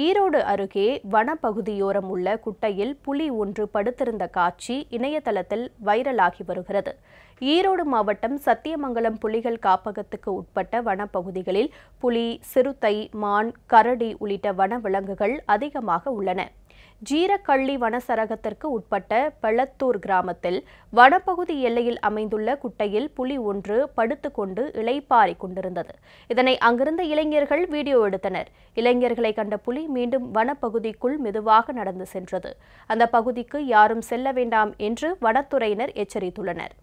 ஈரோடு அருகே வனப்பகுதியோரம் உள்ள குட்டையில் புலி ஒன்று படுத்திருந்த காட்சி இணையதளத்தில் வைரலாகி வருகிறது ஈரோடு மாவட்டம் சத்தியமங்கலம் புலிகள் காப்பகத்துக்கு உட்பட்ட வனப்பகுதிகளில் புலி சிறுத்தை மான் கரடி உள்ளிட்ட வனவிலங்குகள் அதிகமாக உள்ளன ஜீரக்கள்ளி வனசரகத்திற்கு உட்பட்ட பெளத்தூர் கிராமத்தில் வனப்பகுதி எல்லையில் அமைந்துள்ள குட்டையில் புலி ஒன்று படுத்துக்கொண்டு இலைப்பாறிக் கொண்டிருந்தது இதனை அங்கிருந்த இளைஞர்கள் வீடியோ எடுத்தனர் இளைஞர்களை கண்ட புலி மீண்டும் வனப்பகுதிக்குள் மெதுவாக நடந்து சென்றது அந்த பகுதிக்கு யாரும் செல்ல வேண்டாம் என்று வனத்துறையினர் எச்சரித்துள்ளனர்